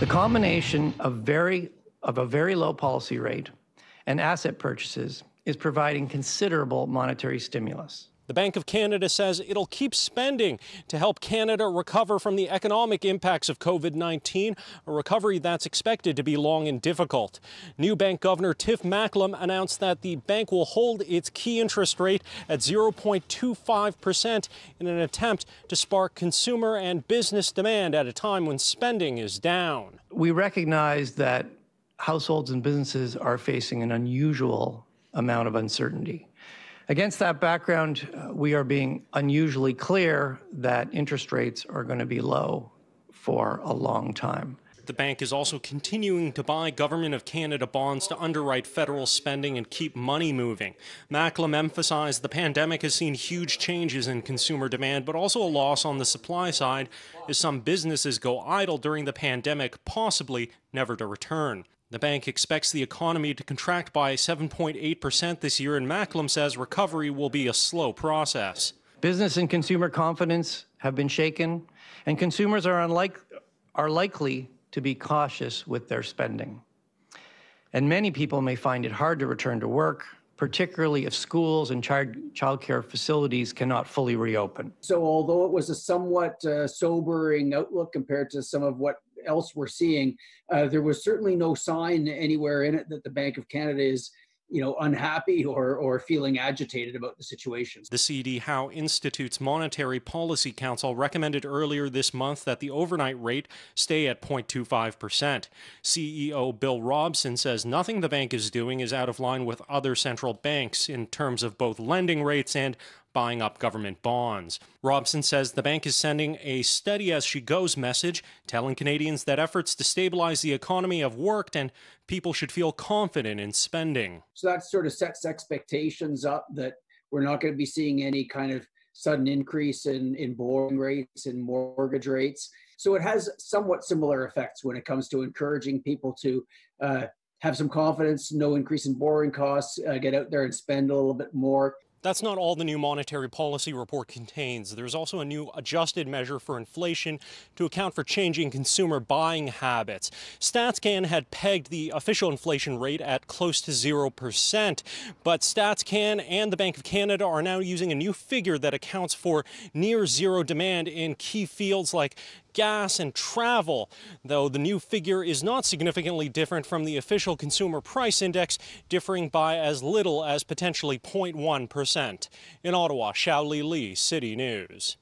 The combination of, very, of a very low policy rate and asset purchases is providing considerable monetary stimulus. The Bank of Canada says it'll keep spending to help Canada recover from the economic impacts of COVID 19, a recovery that's expected to be long and difficult. New Bank Governor Tiff Macklem announced that the bank will hold its key interest rate at 0.25% in an attempt to spark consumer and business demand at a time when spending is down. We recognize that households and businesses are facing an unusual amount of uncertainty. Against that background, uh, we are being unusually clear that interest rates are going to be low for a long time. The bank is also continuing to buy Government of Canada bonds to underwrite federal spending and keep money moving. Macklem emphasized the pandemic has seen huge changes in consumer demand, but also a loss on the supply side as some businesses go idle during the pandemic, possibly never to return. The bank expects the economy to contract by 7.8% this year, and Macklem says recovery will be a slow process. Business and consumer confidence have been shaken, and consumers are, unlike, are likely to be cautious with their spending. And many people may find it hard to return to work, particularly if schools and child childcare facilities cannot fully reopen. So, although it was a somewhat uh, sobering outlook compared to some of what else we're seeing, uh, there was certainly no sign anywhere in it that the Bank of Canada is you know unhappy or or feeling agitated about the situation. The CD Howe Institute's Monetary Policy Council recommended earlier this month that the overnight rate stay at 0.25%. CEO Bill Robson says nothing the bank is doing is out of line with other central banks in terms of both lending rates and buying up government bonds. Robson says the bank is sending a steady as she goes message, telling Canadians that efforts to stabilize the economy have worked and people should feel confident in spending. So that sort of sets expectations up that we're not going to be seeing any kind of sudden increase in, in borrowing rates and mortgage rates. So it has somewhat similar effects when it comes to encouraging people to uh, have some confidence, no increase in borrowing costs, uh, get out there and spend a little bit more. That's not all the new monetary policy report contains. There's also a new adjusted measure for inflation to account for changing consumer buying habits. StatsCan had pegged the official inflation rate at close to 0%, but StatsCan and the Bank of Canada are now using a new figure that accounts for near zero demand in key fields like gas and travel, though the new figure is not significantly different from the official consumer price index, differing by as little as potentially 0.1% percent In Ottawa, Xiaoli Lee, City News.